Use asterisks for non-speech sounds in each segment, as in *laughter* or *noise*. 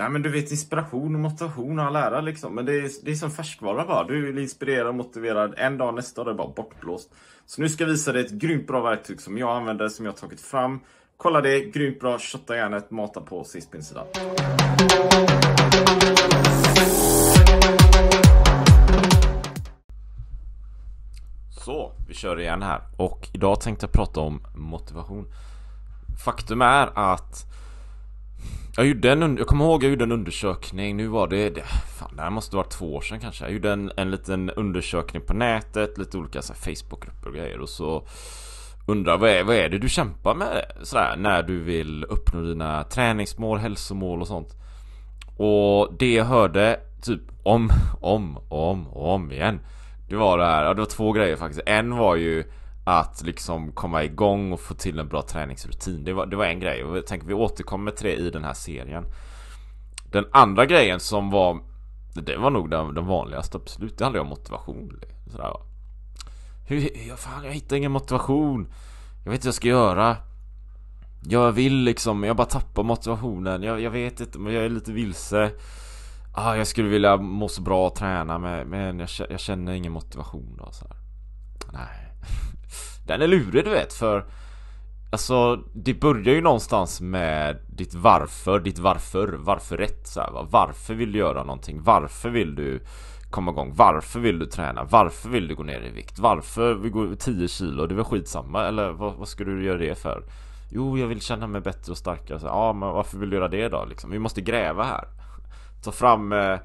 Nej men du vet inspiration och motivation och all ära liksom. Men det är, det är som färskvara bara. Du är inspirerad och motiverad. En dag nästa dag är bara bortblåst. Så nu ska jag visa dig ett grymt bra verktyg som jag använder, som jag har tagit fram. Kolla det, grymt bra. Shotta järnet, mata på sist på insidan. Så, vi kör igen här. Och idag tänkte jag prata om motivation. Faktum är att jag, gjorde en, jag kommer ihåg jag gjorde en undersökning, nu var det, det, fan, det här måste vara två år sedan kanske. Jag gjorde en, en liten undersökning på nätet, lite olika så här, Facebookgrupper och grejer och så undrar vad är, vad är det du kämpar med sådär när du vill uppnå dina träningsmål, hälsomål och sånt. Och det jag hörde typ om, om, om, om igen. Det var det här, ja, det var två grejer faktiskt. En var ju att liksom komma igång och få till en bra träningsrutin. Det var, det var en grej och jag tänker vi återkommer till det i den här serien. Den andra grejen som var det var nog den, den vanligaste absolut. Det handlar om motivation. Sådär. Hur, fan, jag hittar ingen motivation. Jag vet inte vad jag ska göra. Jag vill liksom, jag bara tappar motivationen. Jag, jag vet inte, men jag är lite vilse. Ah, jag skulle vilja må så bra och träna men, men jag, jag känner ingen motivation då. sådär Nej, den är lurig du vet för Alltså det börjar ju någonstans med ditt varför, ditt varför, varför rätt så här, va? Varför vill du göra någonting? Varför vill du komma igång? Varför vill du träna? Varför vill du gå ner i vikt? Varför vill du gå 10 kilo? Det är väl skitsamma eller vad, vad ska du göra det för? Jo, jag vill känna mig bättre och starkare. Så, ja, men varför vill du göra det då? Liksom, vi måste gräva här. Ta fram eh,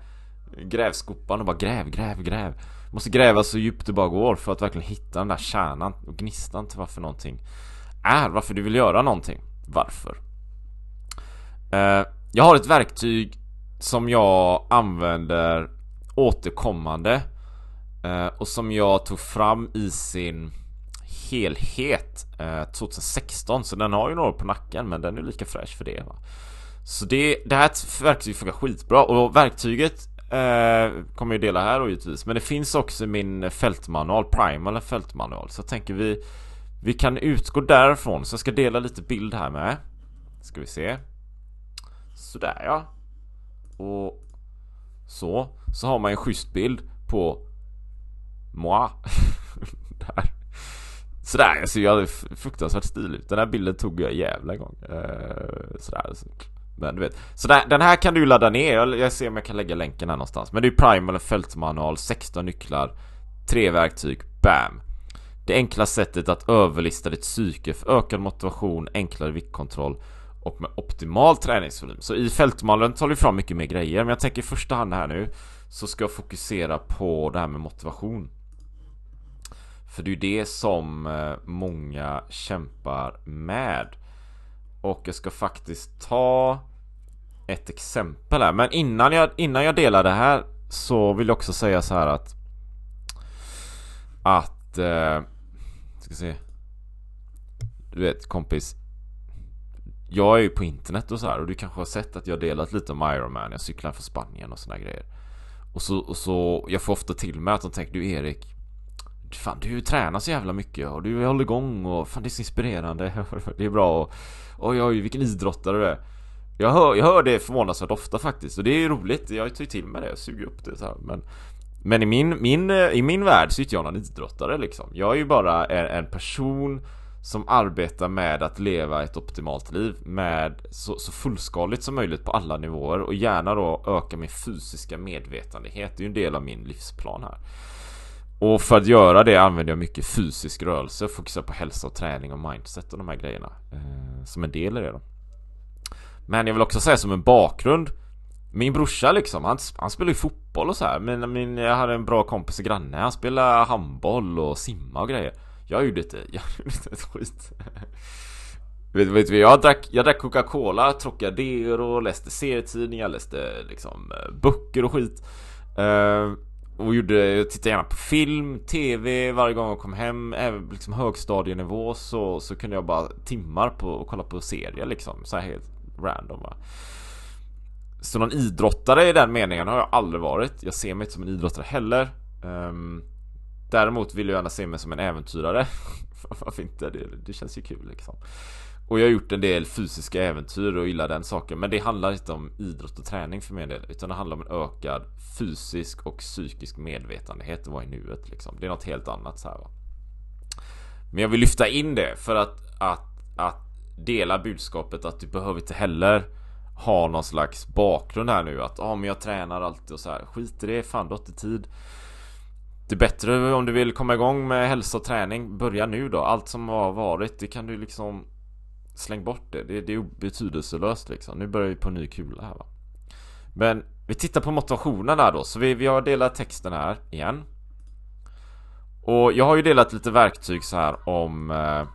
grävskopan och bara gräv, gräv, gräv. Måste gräva så djupt det bara går för att verkligen hitta den där kärnan och gnistan till varför någonting är, varför du vill göra någonting. Varför? Eh, jag har ett verktyg som jag använder återkommande eh, och som jag tog fram i sin helhet 2016 eh, så den har ju några på nacken men den är lika fräsch för det va. Så det, det här verktyget funkar skitbra och verktyget Eh, kommer ju dela här då givetvis. Men det finns också min fältmanual, Primal fältmanual. Så jag tänker vi, vi kan utgå därifrån. Så jag ska dela lite bild här med. Ska vi se. Sådär ja. Och så. Så har man en schysst bild på moi. *laughs* Där. Sådär, jag ser ju fruktansvärt stilig ut. Den här bilden tog jag jävla gång. Eh, sådär. Men du vet. Så den, den här kan du ladda ner. Jag, jag ser om jag kan lägga länken här någonstans. Men det är Primal, en fältmanual, 16 nycklar, 3 verktyg, BAM! Det enkla sättet att överlista ditt psyke för ökad motivation, enklare viktkontroll och med optimal träningsvolym. Så i Fältmanualen tar vi fram mycket mer grejer, men jag tänker i första hand här nu så ska jag fokusera på det här med motivation. För det är ju det som eh, många kämpar med. Och jag ska faktiskt ta ett exempel här. Men innan jag, innan jag delar det här så vill jag också säga så här att... Att... Eh, ska se. Du vet kompis. Jag är ju på internet och så här och du kanske har sett att jag delat lite om Ironman. Jag cyklar för Spanien och såna grejer. Och så, och så, jag får ofta till mig att de tänker du Erik Fan du tränar så jävla mycket och du håller igång och fan det är så inspirerande *laughs* Det är bra och Oj oj vilken idrottare du är jag hör, jag hör det förvånansvärt ofta faktiskt och det är ju roligt, jag tar ju till mig det, jag suger upp det så här. Men, men i, min, min, eh, i min värld så är inte jag någon idrottare liksom. Jag är ju bara en, en person som arbetar med att leva ett optimalt liv med så, så, fullskaligt som möjligt på alla nivåer och gärna då öka min fysiska medvetandehet. Det är ju en del av min livsplan här. Och för att göra det använder jag mycket fysisk rörelse, fokuserar på hälsa och träning och mindset och de här grejerna. Eh, som en del i det då. Men jag vill också säga som en bakgrund Min brorsa liksom, han, han spelar ju fotboll och så här. Men min, jag hade en bra kompis i granne, han spelade handboll och simma och grejer Jag gjorde inte, *laughs* jag gjorde inte ett skit Vet, du vad jag drack, jag drack Coca-Cola, Trocadero, läste serietidningar, läste liksom eh, böcker och skit uh, och gjorde, jag tittade gärna på film, tv varje gång jag kom hem, även liksom högstadienivå så, så kunde jag bara timmar på och kolla på serier liksom. Så här helt random va. Så någon idrottare i den meningen har jag aldrig varit. Jag ser mig inte som en idrottare heller. Um, däremot vill jag gärna se mig som en äventyrare. *laughs* Varför inte? Det, det känns ju kul liksom. Och jag har gjort en del fysiska äventyr och gillar den saken. Men det handlar inte om idrott och träning för min del. Utan det handlar om en ökad fysisk och psykisk medvetenhet. och vara i nuet liksom? Det är något helt annat så här va. Men jag vill lyfta in det för att, att, att delar budskapet att du behöver inte heller ha någon slags bakgrund här nu att ja ah, men jag tränar alltid och så här. Skit i det, fan du har inte tid. Det är bättre om du vill komma igång med hälsa och träning, börja nu då. Allt som har varit, det kan du liksom Släng bort det, det, det är betydelselöst liksom. Nu börjar vi på ny kula här va. Men vi tittar på motivationen här då, så vi, vi har delat texten här igen. Och jag har ju delat lite verktyg så här om eh,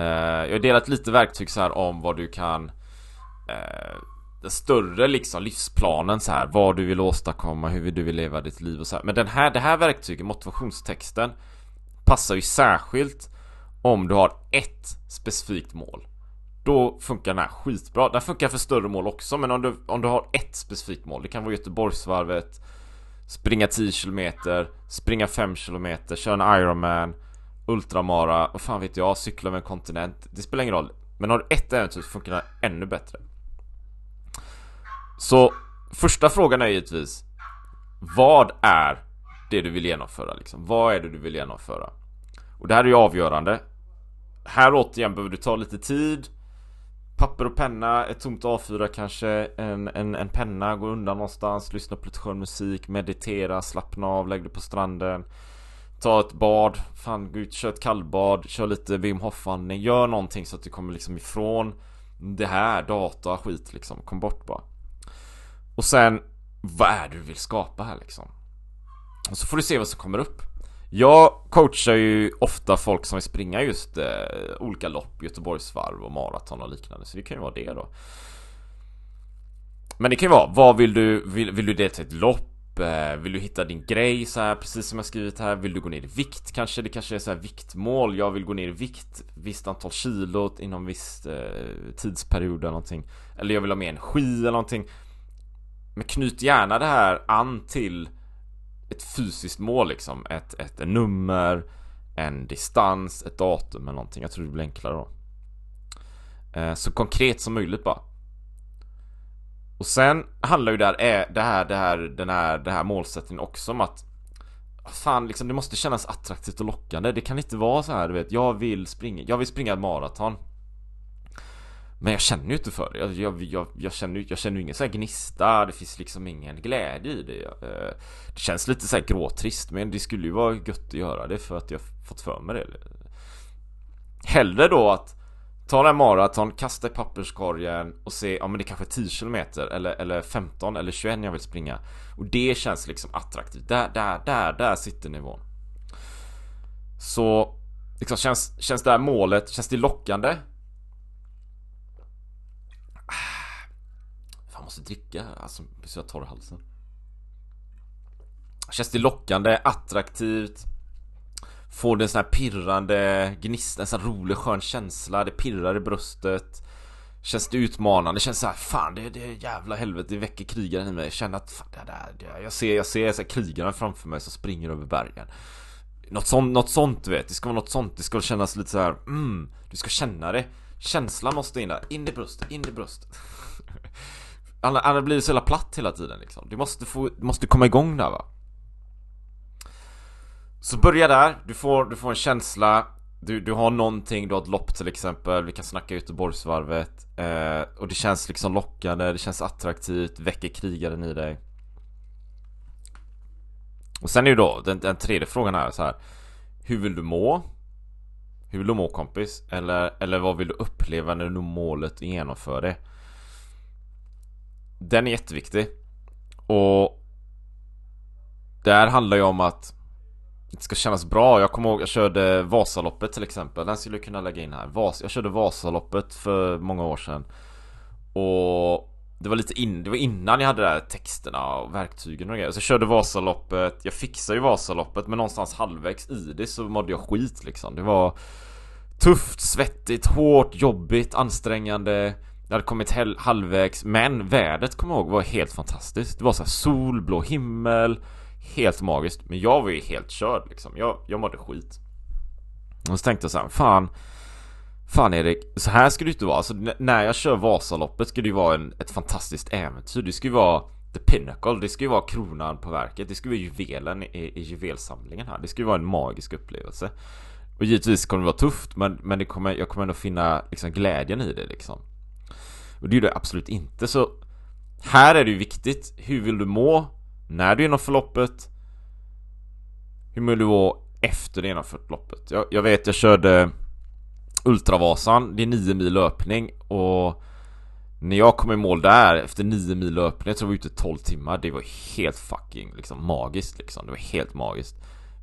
Eh, jag har delat lite verktyg så här om vad du kan eh, den större liksom livsplanen så här vad du vill åstadkomma, hur du vill leva ditt liv och så här. Men den här, det här verktyget, motivationstexten passar ju särskilt om du har ett specifikt mål. Då funkar den här skitbra. Den funkar för större mål också, men om du, om du har ett specifikt mål, det kan vara Göteborgsvarvet, springa 10 km, springa 5 km, köra en Ironman, ultramara, vad fan vet jag, cykla över en kontinent. Det spelar ingen roll. Men har du ett äventyr så funkar det ännu bättre. Så första frågan är givetvis Vad är det du vill genomföra liksom? Vad är det du vill genomföra? Och det här är ju avgörande Här återigen behöver du ta lite tid Papper och penna, ett tomt A4 kanske, en, en, en penna, gå undan någonstans, lyssna på lite skön musik, meditera, slappna av, lägg dig på stranden Ta ett bad, fan gå ut, kör ett kallbad, kör lite Wim hof andning Gör någonting så att du kommer liksom ifrån det här, data, skit liksom. Kom bort bara. Och sen, vad är det du vill skapa här liksom? Och så får du se vad som kommer upp. Jag coachar ju ofta folk som vill springa just eh, olika lopp, Göteborgsvarv och maraton och liknande. Så det kan ju vara det då. Men det kan ju vara, vad vill du? Vill, vill du delta i ett lopp? Eh, vill du hitta din grej så här precis som jag skrivit här? Vill du gå ner i vikt kanske? Det kanske är så här viktmål. Jag vill gå ner i vikt visst antal kilo inom viss eh, tidsperiod eller någonting. Eller jag vill ha mer energi eller någonting. Men knyt gärna det här an till ett fysiskt mål liksom. Ett, ett, ett nummer, en distans, ett datum eller någonting. Jag tror det blir enklare då. Eh, så konkret som möjligt bara. Och sen handlar ju där, eh, det här, det här, den här, den här målsättningen också om att Fan liksom, det måste kännas attraktivt och lockande. Det kan inte vara så här, du vet. Jag vill springa, jag vill springa ett maraton. Men jag känner ju inte för det. Jag, jag, jag, jag känner ju jag känner ingen så här gnista. Det finns liksom ingen glädje i det. Eh, det känns lite så här gråtrist. Men det skulle ju vara gött att göra det för att jag fått för mig det. Hellre då att Ta den här maraton, kasta i papperskorgen och se, ja men det är kanske är 10 km eller, eller 15 eller 21 jag vill springa. Och det känns liksom attraktivt. Där, där, där, där sitter nivån. Så liksom känns, känns det här målet, känns det lockande? Ah, fan, måste dricka alltså, blir så jag torr halsen. Känns det lockande, attraktivt? Får du en sån här pirrande gnista, en sån här rolig skön känsla Det pirrar i bröstet Känns det utmanande, känns så här, fan det, det jävla helvete, det väcker krigaren i mig jag Känner att, fan, det där, det, jag ser, jag ser så här, krigaren framför mig som springer över bergen något sånt, något sånt du vet, det ska vara något sånt, det ska kännas lite så här, mm, du ska känna det Känslan måste in där, in i bröstet, in i bröstet Annars *laughs* blir det så jävla platt hela tiden liksom. Du måste få, måste komma igång där va så börja där, du får, du får en känsla du, du har någonting, du har ett lopp till exempel, vi kan snacka Göteborgsvarvet eh, Och det känns liksom lockande, det känns attraktivt, väcker krigaren i dig Och sen är ju då den, den tredje frågan här så här Hur vill du må? Hur vill du må kompis? Eller, eller vad vill du uppleva när du når målet och genomför det? Den är jätteviktig Och Det här handlar ju om att det ska kännas bra. Jag kommer ihåg, jag körde Vasaloppet till exempel. Den skulle jag kunna lägga in här. Vas jag körde Vasaloppet för många år sedan. Och det var lite in, det var innan jag hade de där texterna och verktygen och grejer. Så jag körde Vasaloppet, jag fixade ju Vasaloppet men någonstans halvvägs i det så mådde jag skit liksom. Det var tufft, svettigt, hårt, jobbigt, ansträngande. Jag hade kommit halvvägs men vädret kommer jag ihåg var helt fantastiskt. Det var så här sol, blå himmel. Helt magiskt. Men jag var ju helt körd liksom. Jag, jag mådde skit. Och så tänkte jag så fan. Fan Erik, så här ska det ju inte vara. Alltså, när jag kör Vasaloppet ska det ju vara en, ett fantastiskt äventyr. Det ska ju vara the pinnacle. Det ska ju vara kronan på verket. Det ska ju vara juvelen i, i juvelsamlingen här. Det ska ju vara en magisk upplevelse. Och givetvis kommer det vara tufft men, men det kommer, jag kommer ändå finna liksom, glädjen i det liksom. Och det gjorde jag absolut inte så här är det ju viktigt. Hur vill du må? när du genomför loppet, hur mår du var efter du genomfört loppet? Jag, jag, vet, jag körde Ultravasan, det är 9 mil löpning och när jag kom i mål där efter 9 mil löpning så var jag ute 12 timmar. Det var helt fucking liksom magiskt liksom. Det var helt magiskt.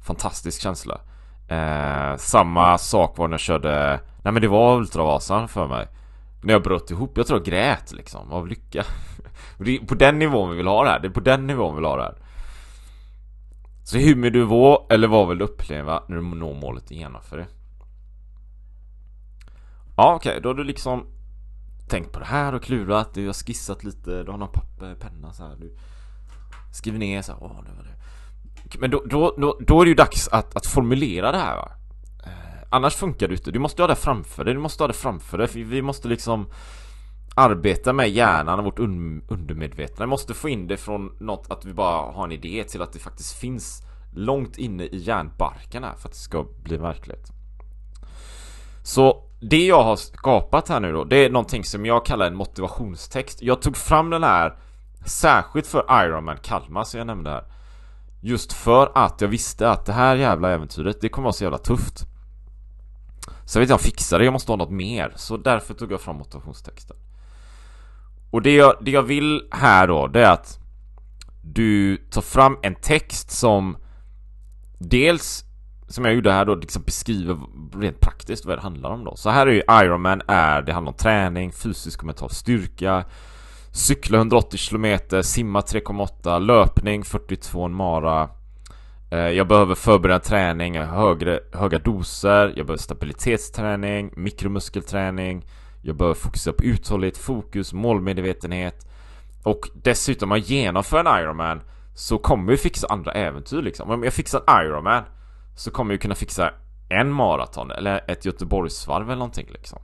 Fantastisk känsla. Eh, samma sak var när jag körde, nej men det var Ultravasan för mig. När jag bröt ihop, jag tror jag grät liksom av lycka det är på den nivån vi vill ha det här. Det är på den nivån vi vill ha det här. Så hur vill du vara, eller vad vill du uppleva när du når målet genomför det? Ja, okej, okay, då har du liksom tänkt på det här och klurat, du har skissat lite, du har någon papper, penna så här, du skriver ner så här, åh, nu var det. Men då, då, då, då är det ju dags att, att formulera det här va? Eh, annars funkar det inte, du måste ha det framför dig, du måste ha det framför dig, för vi måste liksom arbeta med hjärnan och vårt un undermedvetna. Vi måste få in det från något att vi bara har en idé till att det faktiskt finns långt inne i hjärnbarken här för att det ska bli verklighet. Så det jag har skapat här nu då, det är någonting som jag kallar en motivationstext. Jag tog fram den här särskilt för Ironman Kalmar som jag nämnde här. Just för att jag visste att det här jävla äventyret, det kommer vara så jävla tufft. Så jag vet inte, jag fixar det, jag måste ha något mer. Så därför tog jag fram motivationstexten. Och det jag, det jag vill här då, det är att du tar fram en text som dels, som jag gjorde här då, liksom beskriver rent praktiskt vad det handlar om då. Så här är ju Ironman är, det handlar om träning, fysisk och mental styrka, cykla 180 km, simma 3,8, löpning 42 mara, eh, jag behöver förbereda träning, högre, höga doser, jag behöver stabilitetsträning, mikromuskelträning, jag behöver fokusera på uthållighet, fokus, målmedvetenhet och dessutom om jag genomför en Ironman så kommer jag fixa andra äventyr liksom. Om jag fixar en Ironman så kommer jag kunna fixa en maraton eller ett Göteborgsvarv eller någonting liksom.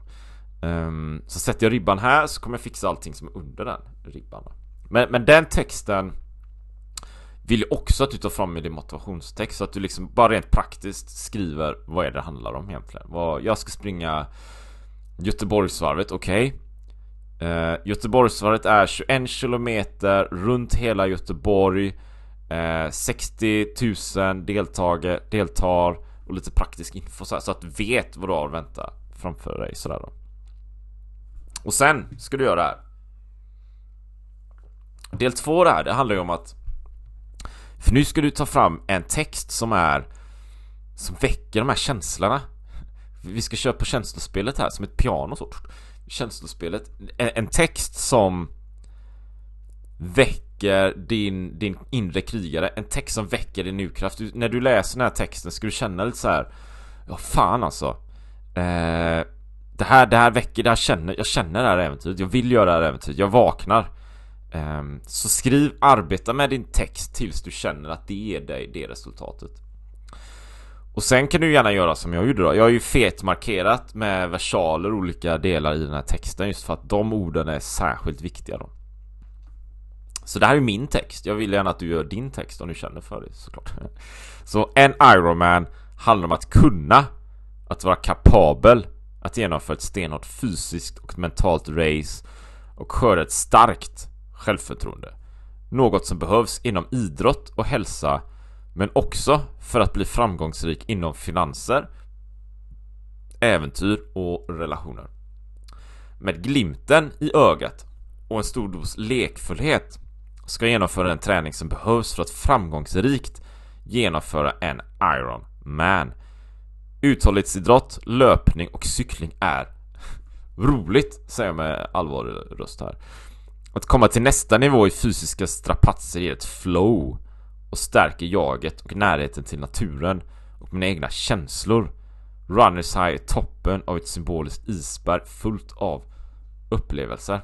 Um, så sätter jag ribban här så kommer jag fixa allting som är under den ribban. Men, men den texten vill jag också att du tar fram i din motivationstext så att du liksom bara rent praktiskt skriver vad är det handlar om egentligen. Vad, jag ska springa Göteborgsvarvet, okej. Okay. Eh, Göteborgsvarvet är 21 kilometer runt hela Göteborg. Eh, 60 000 deltagare deltar och lite praktisk info så, här, så att du vet vad du har att vänta framför dig sådär då. Och sen ska du göra det här. Del två där, det handlar ju om att för nu ska du ta fram en text som är som väcker de här känslorna vi ska köra på känslospelet här som ett piano sort. Känslospelet, en text som väcker din, din inre krigare, en text som väcker din urkraft. när du läser den här texten ska du känna lite så här. ja fan alltså. Eh, det här, det här väcker, det här känner, jag känner det här äventyret, jag vill göra det här äventyret, jag vaknar. Eh, så skriv, arbeta med din text tills du känner att det är dig, det resultatet. Och sen kan du gärna göra som jag gjorde då. Jag har ju fetmarkerat med versaler olika delar i den här texten just för att de orden är särskilt viktiga då. Så det här är min text. Jag vill gärna att du gör din text om du känner för det såklart. *laughs* Så en Ironman handlar om att kunna, att vara kapabel, att genomföra ett stenhårt fysiskt och mentalt race och skörda ett starkt självförtroende. Något som behövs inom idrott och hälsa men också för att bli framgångsrik inom finanser, äventyr och relationer. Med glimten i ögat och en stor dos lekfullhet ska jag genomföra den träning som behövs för att framgångsrikt genomföra en Iron Man. Uthållighetsidrott, löpning och cykling är roligt, säger jag med allvarlig röst här. Att komma till nästa nivå i fysiska strapatser ger ett flow och stärker jaget och närheten till naturen och mina egna känslor. Runners High är toppen av ett symboliskt isberg fullt av upplevelser.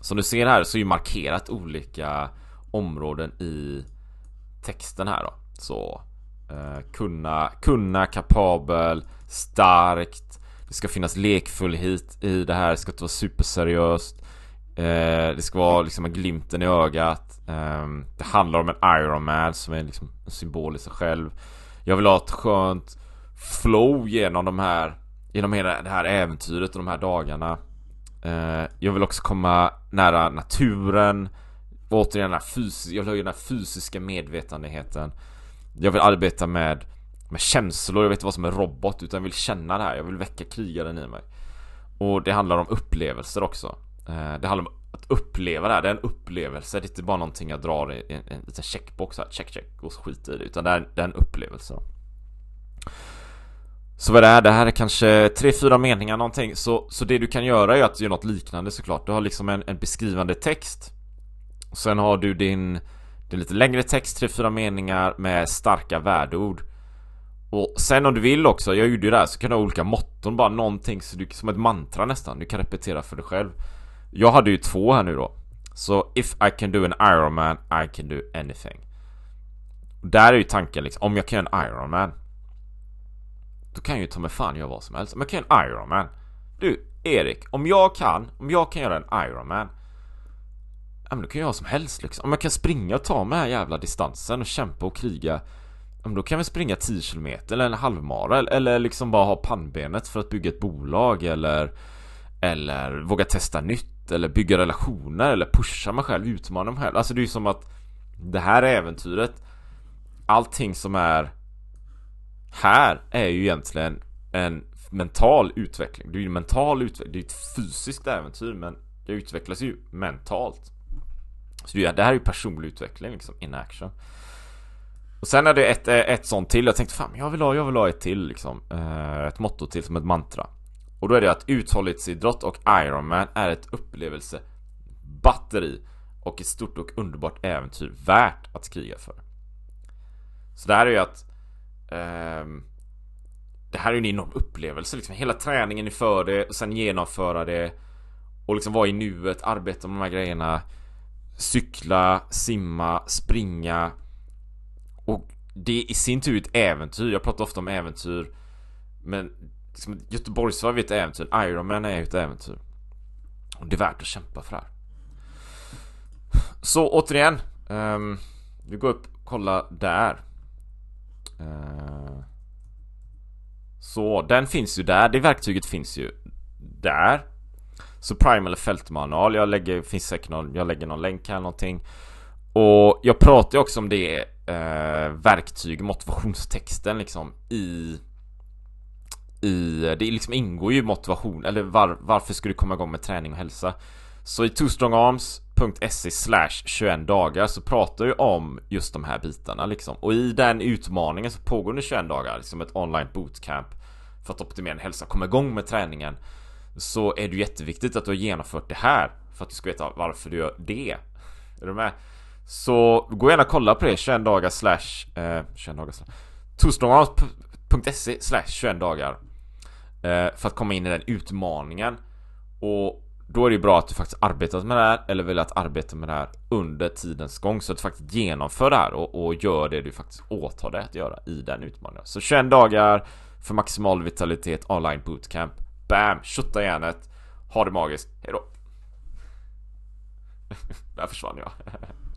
Som du ser här så är ju markerat olika områden i texten här då. Så eh, kunna, kunna, kapabel, starkt. Det ska finnas lekfullhet i det här, det ska inte vara superseriöst. Eh, det ska vara liksom en glimten i ögat. Eh, det handlar om en Iron Man som är liksom en symbol i sig själv. Jag vill ha ett skönt flow genom de här, genom hela det här äventyret och de här dagarna. Eh, jag vill också komma nära naturen. Återigen, den fys- jag vill ha den här fysiska medvetenheten Jag vill arbeta med, med känslor, jag vet inte vad som är robot utan jag vill känna det här, jag vill väcka krigaren i mig. Och det handlar om upplevelser också. Eh, det handlar om att uppleva det här, det är en upplevelse. Det är inte bara någonting jag drar i en, en liten checkbox här, check check och skit i det. Utan det är, det är en upplevelse. Så vad det är, det här är kanske 3-4 meningar någonting. Så, så det du kan göra är att göra något liknande såklart. Du har liksom en, en beskrivande text. sen har du din, din lite längre text, 3-4 meningar med starka värdeord. Och sen om du vill också, jag gjorde ju det här, så kan du ha olika motton bara någonting så du, som ett mantra nästan. Du kan repetera för dig själv. Jag hade ju två här nu då. Så if I can do an Iron Man, I can do anything. Där är ju tanken liksom, om jag kan göra en Iron Man. Då kan jag ju ta mig fan göra vad som helst. Om jag kan göra en Iron Man. Du, Erik, om jag kan, om jag kan göra en Iron Man. Ja men då kan jag göra vad som helst liksom. Om jag kan springa och ta mig den här jävla distansen och kämpa och kriga. Ja, men då kan jag väl springa 10 km eller en halvmara eller liksom bara ha pannbenet för att bygga ett bolag eller Eller våga testa nytt eller bygga relationer eller pusha mig själv, utmana mig själv. Alltså det är ju som att det här äventyret, allting som är här är ju egentligen en mental utveckling. Det är ju en mental utveckling, det är ju ett fysiskt äventyr men det utvecklas ju mentalt. Så det, det här är ju personlig utveckling liksom, in action. Och sen är det ett, ett sånt till, jag tänkte fan jag vill ha, jag vill ha ett till liksom. Eh, ett motto till som ett mantra. Och då är det att uthållighetsidrott och Ironman är ett upplevelsebatteri och ett stort och underbart äventyr värt att kriga för. Så det här är ju att Ehm.. det här är ju en enorm upplevelse liksom. Hela träningen för det och sen genomföra det och liksom vara i nuet, arbeta med de här grejerna. Cykla, simma, springa. Och det är i sin tur ett äventyr. Jag pratar ofta om äventyr. Men liksom, Göteborgsvarv är ett äventyr, Ironman är ett äventyr. Och det är värt att kämpa för det här. Så återigen, um, vi går upp och kollar där. Uh, så den finns ju där, det verktyget finns ju där. Så prime eller fältmanual, jag lägger, finns säkert någon, jag lägger någon länk här eller någonting. Och jag pratar ju också om det eh, verktyg, motivationstexten liksom i i, det liksom ingår ju motivation, eller var, varför ska du komma igång med träning och hälsa? Så i twostrongarms.se slash 21 dagar så pratar vi om just de här bitarna liksom. Och i den utmaningen så pågår det 21 dagar, liksom ett online bootcamp för att optimera din hälsa, komma igång med träningen. Så är det jätteviktigt att du har genomfört det här för att du ska veta varför du gör det. Är du med? Så gå gärna och kolla på det, 21 dagar slash... Eh, 21 dagar slash... Torstångarnas.se slash 21 dagar Eh, för att komma in i den utmaningen. Och då är det ju bra att du faktiskt arbetat med det här eller velat arbeta med det här under tidens gång så att du faktiskt genomför det här och, och gör det du faktiskt åtar dig att göra i den utmaningen. Så 21 dagar för maximal vitalitet online bootcamp. Bam! Tjotta järnet. Ha det magiskt. Hejdå. *laughs* Där försvann jag. *laughs*